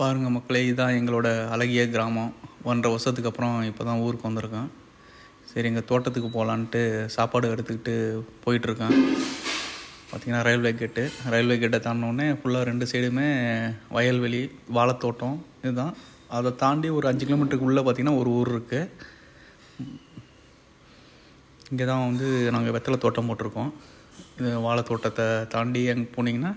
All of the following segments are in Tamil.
பாருங்கள் மக்களே இதுதான் எங்களோட அழகிய கிராமம் ஒன்றரை வருஷத்துக்கு அப்புறம் இப்போ தான் ஊருக்கு வந்திருக்கேன் சரி எங்கள் தோட்டத்துக்கு போகலான்ட்டு சாப்பாடு எடுத்துக்கிட்டு போயிட்டுருக்கேன் பார்த்திங்கன்னா ரயில்வே கேட்டு ரயில்வே கேட்டை தாண்டினோடனே ஃபுல்லாக ரெண்டு சைடுமே வயல்வெளி வாழைத்தோட்டம் இதுதான் அதை தாண்டி ஒரு அஞ்சு கிலோமீட்டருக்கு உள்ளே பார்த்திங்கன்னா ஒரு ஊர் இருக்குது இங்கே தான் வந்து நாங்கள் வெத்தலை தோட்டம் போட்டிருக்கோம் இது வாழைத்தோட்டத்தை தாண்டி அங்கே போனீங்கன்னா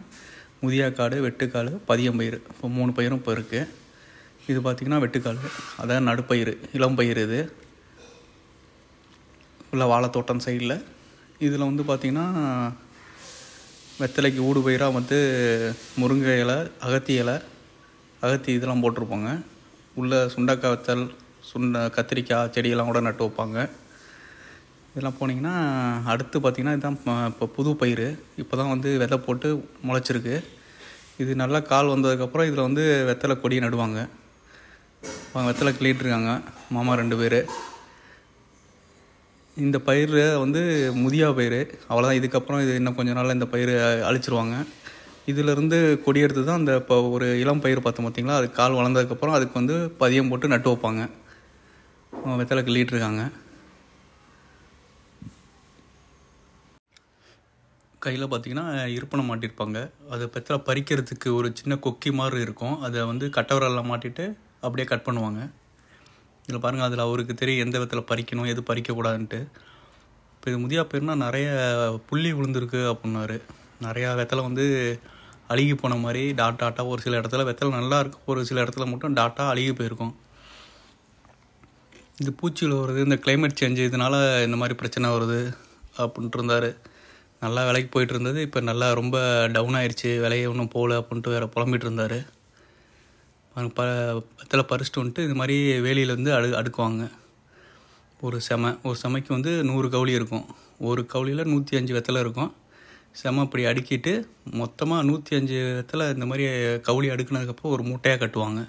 முதியாக்காடு வெட்டுக்காடு பயிர் இப்போ மூணு பயிரும் இப்போ இருக்குது இது பார்த்திங்கன்னா வெட்டுக்காடு அதான் நடுப்பயிறு இளம்பயிர் இது உள்ள வாழைத்தோட்டம் சைடில் இதில் வந்து பார்த்திங்கன்னா வெத்தலைக்கு ஊடு பயிராக வந்து முருங்கை இலை அகத்தி இலை அகத்தி இதெல்லாம் போட்டிருப்பாங்க உள்ள சுண்டக்காய் வத்தல் சுண்ட கத்திரிக்காய் செடியெல்லாம் கூட நட்டு வைப்பாங்க இதெல்லாம் போனீங்கன்னா அடுத்து பார்த்திங்கன்னா இதுதான் இப்போ புது பயிர் இப்போ தான் வந்து வெதை போட்டு முளைச்சிருக்கு இது நல்லா கால் வந்ததுக்கப்புறம் இதில் வந்து வெத்தலை கொடி நடுவாங்க வெத்தலை கிளிட்டுருக்காங்க மாமா ரெண்டு பேர் இந்த பயிர் வந்து முதியா பயிர் அவ்வளோதான் இதுக்கப்புறம் இது இன்னும் கொஞ்ச நாள் இந்த பயிர் அழிச்சிருவாங்க இதிலிருந்து எடுத்து தான் அந்த இப்போ ஒரு இளம் பயிர் பார்த்தோம் பார்த்திங்களா அது கால் வளர்ந்ததுக்கப்புறம் அதுக்கு வந்து பதியம் போட்டு நட்டு வைப்பாங்க வெத்தலை கிள்ளிகிட்டு இருக்காங்க கையில் பார்த்தீங்கன்னா இருப்பனை மாட்டியிருப்பாங்க அதை பெத்தலை பறிக்கிறதுக்கு ஒரு சின்ன கொக்கி மாதிரி இருக்கும் அதை வந்து கட்டவரில் மாட்டிட்டு அப்படியே கட் பண்ணுவாங்க இதில் பாருங்கள் அதில் அவருக்கு தெரியும் எந்த விதத்தில் பறிக்கணும் எது பறிக்கக்கூடாதுன்ட்டு இப்போ இது முதியா பேர்னா நிறைய புள்ளி விழுந்திருக்கு அப்படின்னாரு நிறையா வெத்தலை வந்து அழுகி போன மாதிரி டாட் டாட்டாக ஒரு சில இடத்துல வெத்தல நல்லா இருக்கும் ஒரு சில இடத்துல மட்டும் டாட்டாக அழுகி போயிருக்கும் இந்த பூச்சியில் வருது இந்த கிளைமேட் சேஞ்சு இதனால் இந்த மாதிரி பிரச்சனை வருது அப்படின்ட்டு இருந்தார் நல்லா விலைக்கு போயிட்டு இருந்தது இப்போ நல்லா ரொம்ப டவுன் ஆயிடுச்சு விலையை ஒன்றும் போகல அப்படின்ட்டு வேறு புலம்பிகிட்டு இருந்தார் ப பத்தில் பறிச்சிட்டு வந்துட்டு இது மாதிரி வேலியில் வந்து அடு அடுக்குவாங்க ஒரு செம ஒரு செமைக்கு வந்து நூறு கவுளி இருக்கும் ஒரு கவுளியில் நூற்றி அஞ்சு வெத்தலை இருக்கும் செம அப்படி அடுக்கிட்டு மொத்தமாக நூற்றி அஞ்சு வெத்தலை இந்த மாதிரி கவுளி அடுக்குனதுக்கப்புறம் ஒரு மூட்டையாக கட்டுவாங்க